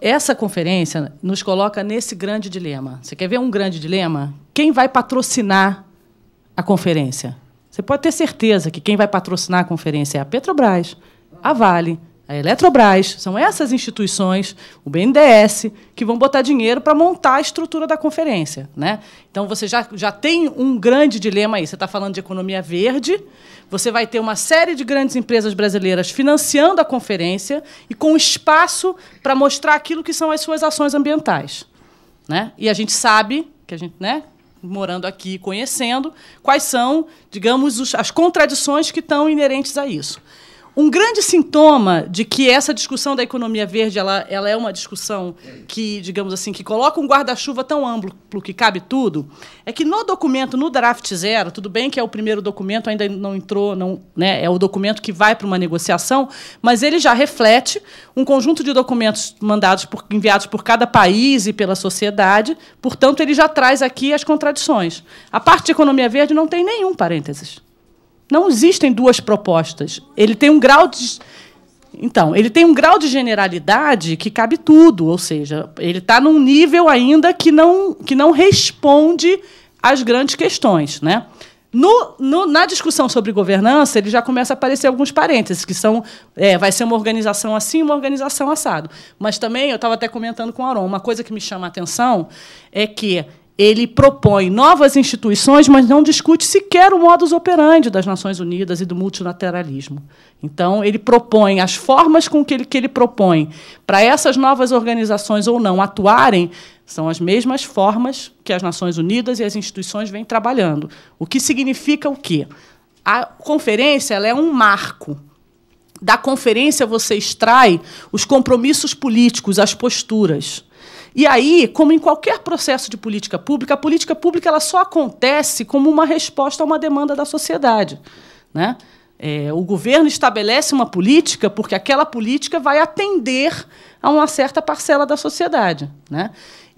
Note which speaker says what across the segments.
Speaker 1: Essa conferência nos coloca nesse grande dilema. Você quer ver um grande dilema? Quem vai patrocinar a conferência? Você pode ter certeza que quem vai patrocinar a conferência é a Petrobras, a Vale, a Eletrobras, são essas instituições, o BNDES, que vão botar dinheiro para montar a estrutura da conferência. Né? Então você já, já tem um grande dilema aí. Você está falando de economia verde, você vai ter uma série de grandes empresas brasileiras financiando a conferência e com espaço para mostrar aquilo que são as suas ações ambientais. Né? E a gente sabe que a gente, né, morando aqui, conhecendo, quais são, digamos, os, as contradições que estão inerentes a isso. Um grande sintoma de que essa discussão da economia verde ela, ela é uma discussão que, digamos assim, que coloca um guarda-chuva tão amplo que cabe tudo, é que no documento, no draft zero, tudo bem que é o primeiro documento, ainda não entrou, não, né, é o documento que vai para uma negociação, mas ele já reflete um conjunto de documentos mandados por, enviados por cada país e pela sociedade, portanto, ele já traz aqui as contradições. A parte de economia verde não tem nenhum parênteses. Não existem duas propostas. Ele tem um grau de. Então, ele tem um grau de generalidade que cabe tudo, ou seja, ele está num nível ainda que não, que não responde às grandes questões. Né? No, no, na discussão sobre governança, ele já começa a aparecer alguns parênteses, que são é, vai ser uma organização assim, uma organização assado. Mas também, eu estava até comentando com o Aron, uma coisa que me chama a atenção é que ele propõe novas instituições, mas não discute sequer o modus operandi das Nações Unidas e do multilateralismo. Então, ele propõe as formas com que ele, que ele propõe para essas novas organizações ou não atuarem são as mesmas formas que as Nações Unidas e as instituições vêm trabalhando. O que significa o quê? A conferência é um marco. Da conferência você extrai os compromissos políticos, as posturas. E aí, como em qualquer processo de política pública, a política pública ela só acontece como uma resposta a uma demanda da sociedade. Né? É, o governo estabelece uma política porque aquela política vai atender a uma certa parcela da sociedade. Né?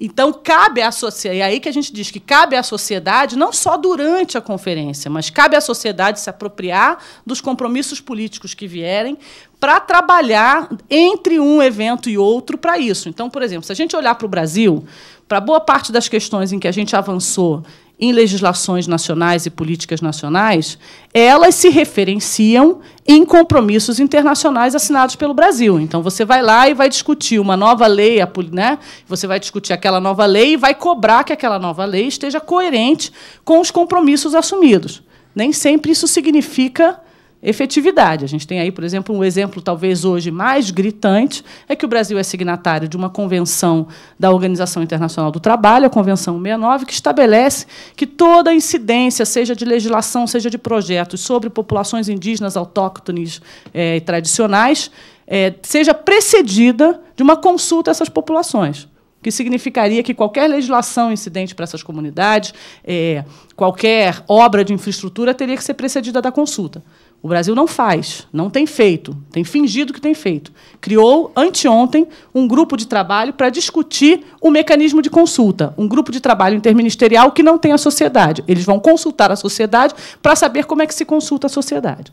Speaker 1: Então, cabe à sociedade, é aí que a gente diz que cabe à sociedade, não só durante a conferência, mas cabe à sociedade se apropriar dos compromissos políticos que vierem para trabalhar entre um evento e outro para isso. Então, por exemplo, se a gente olhar para o Brasil, para boa parte das questões em que a gente avançou em legislações nacionais e políticas nacionais, elas se referenciam em compromissos internacionais assinados pelo Brasil. Então você vai lá e vai discutir uma nova lei, né? Você vai discutir aquela nova lei e vai cobrar que aquela nova lei esteja coerente com os compromissos assumidos. Nem sempre isso significa efetividade. A gente tem aí, por exemplo, um exemplo talvez hoje mais gritante é que o Brasil é signatário de uma convenção da Organização Internacional do Trabalho, a Convenção 69, que estabelece que toda incidência, seja de legislação, seja de projetos sobre populações indígenas, autóctones é, e tradicionais, é, seja precedida de uma consulta a essas populações que significaria que qualquer legislação incidente para essas comunidades, é, qualquer obra de infraestrutura teria que ser precedida da consulta. O Brasil não faz, não tem feito, tem fingido que tem feito. Criou anteontem um grupo de trabalho para discutir o mecanismo de consulta, um grupo de trabalho interministerial que não tem a sociedade. Eles vão consultar a sociedade para saber como é que se consulta a sociedade.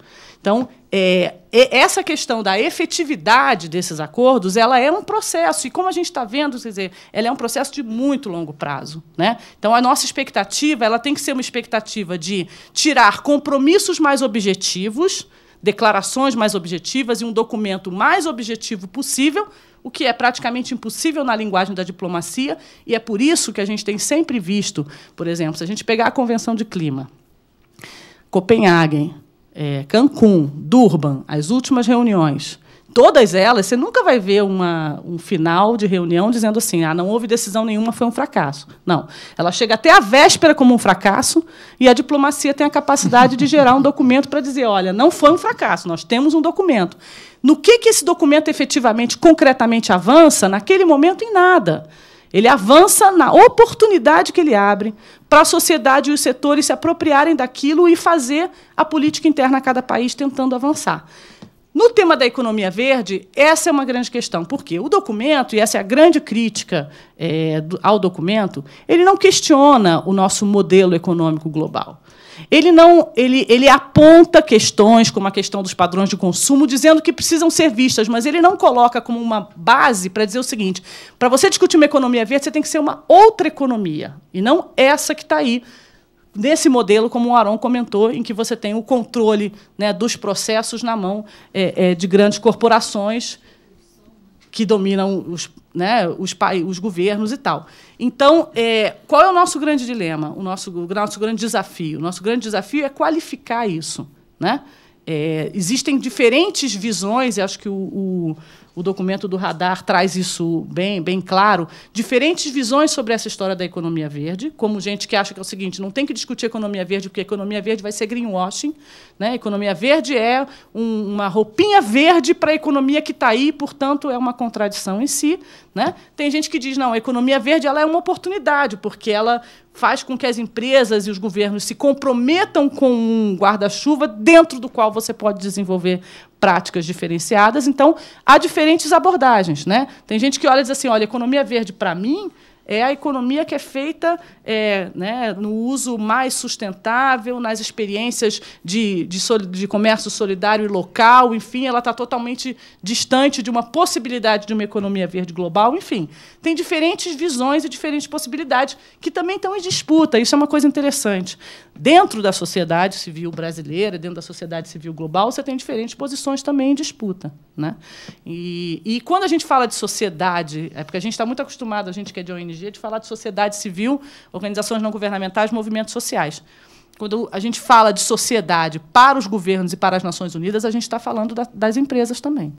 Speaker 1: Então, é, essa questão da efetividade desses acordos, ela é um processo, e como a gente está vendo, quer dizer, ela é um processo de muito longo prazo. Né? Então, a nossa expectativa ela tem que ser uma expectativa de tirar compromissos mais objetivos, declarações mais objetivas e um documento mais objetivo possível, o que é praticamente impossível na linguagem da diplomacia, e é por isso que a gente tem sempre visto, por exemplo, se a gente pegar a Convenção de Clima, Copenhague, é, Cancún, Durban, as últimas reuniões, todas elas, você nunca vai ver uma, um final de reunião dizendo assim: ah, não houve decisão nenhuma, foi um fracasso. Não. Ela chega até a véspera como um fracasso e a diplomacia tem a capacidade de gerar um documento para dizer: olha, não foi um fracasso, nós temos um documento. No que, que esse documento efetivamente, concretamente avança, naquele momento, em nada. Ele avança na oportunidade que ele abre para a sociedade e os setores se apropriarem daquilo e fazer a política interna a cada país tentando avançar. No tema da economia verde, essa é uma grande questão, porque o documento, e essa é a grande crítica é, ao documento, ele não questiona o nosso modelo econômico global. Ele não, ele, ele aponta questões como a questão dos padrões de consumo, dizendo que precisam ser vistas, mas ele não coloca como uma base para dizer o seguinte: para você discutir uma economia verde, você tem que ser uma outra economia e não essa que está aí nesse modelo, como o Aron comentou, em que você tem o controle né, dos processos na mão é, é, de grandes corporações que dominam os, né, os, os governos e tal. Então, é, qual é o nosso grande dilema, o nosso, o nosso grande desafio? O nosso grande desafio é qualificar isso. Né? É, existem diferentes visões, e acho que o, o o documento do radar traz isso bem, bem claro, diferentes visões sobre essa história da economia verde, como gente que acha que é o seguinte, não tem que discutir economia verde, porque economia verde vai ser greenwashing. Né? Economia verde é um, uma roupinha verde para a economia que está aí, portanto, é uma contradição em si. Né? Tem gente que diz, não, a economia verde ela é uma oportunidade, porque ela faz com que as empresas e os governos se comprometam com um guarda-chuva dentro do qual você pode desenvolver práticas diferenciadas. Então, há diferentes abordagens. Né? Tem gente que olha e diz assim: olha, economia verde, para mim, é a economia que é feita é, né, no uso mais sustentável, nas experiências de, de, de comércio solidário e local, enfim, ela está totalmente distante de uma possibilidade de uma economia verde global, enfim. Tem diferentes visões e diferentes possibilidades que também estão em disputa, isso é uma coisa interessante. Dentro da sociedade civil brasileira, dentro da sociedade civil global, você tem diferentes posições também em disputa. Né? E, e quando a gente fala de sociedade, é porque a gente está muito acostumado, a gente que é de ONG, de falar de sociedade civil, organizações não governamentais, movimentos sociais. Quando a gente fala de sociedade para os governos e para as Nações Unidas, a gente está falando da, das empresas também.